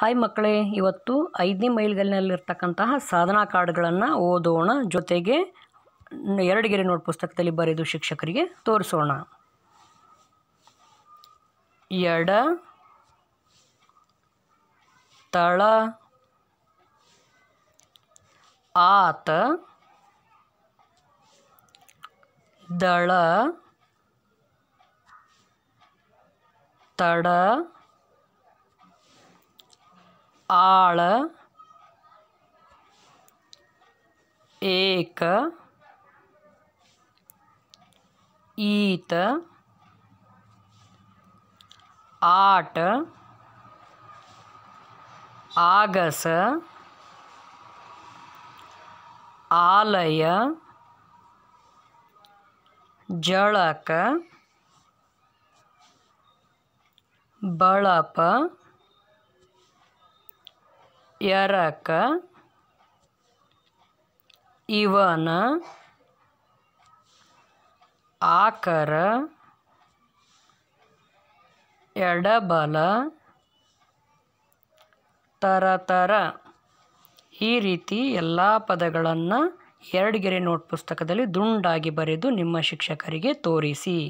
hi ಮಕ್ಕಳೇ ಇವತ್ತು ಐದನೇ ಮೈಲ್ಗಲ್ಲಿನಲ್ಲಿರ್ತಕ್ಕಂತಹ ಸಾಧನಾ ಕಾರ್ಡ್ಗಳನ್ನು ಓದೋಣ ಜೊತೆಗೆ ಎರಡಗೆರೆ ನೋಟ್ ಪುಸ್ತಕದಲ್ಲಿ ಬರೆದು ಶಿಕ್ಷಕರಿಗೆ ತೋರಿಸೋಣ ಎಡ ತಳ ಆತ ದಳ ತಡ आल एक ईत आठ आगस आलय जड़क बड़प ಎರಕ ಇವನ ಆಕರ ಎಡಬಲ ತರತರ ಈ ರೀತಿ ಎಲ್ಲ ಪದಗಳನ್ನು ಎರಡ್ಗೆರೆ ನೋಟ್ ಪುಸ್ತಕದಲ್ಲಿ ದುಂಡಾಗಿ ಬರೆದು ನಿಮ್ಮ ಶಿಕ್ಷಕರಿಗೆ ತೋರಿಸಿ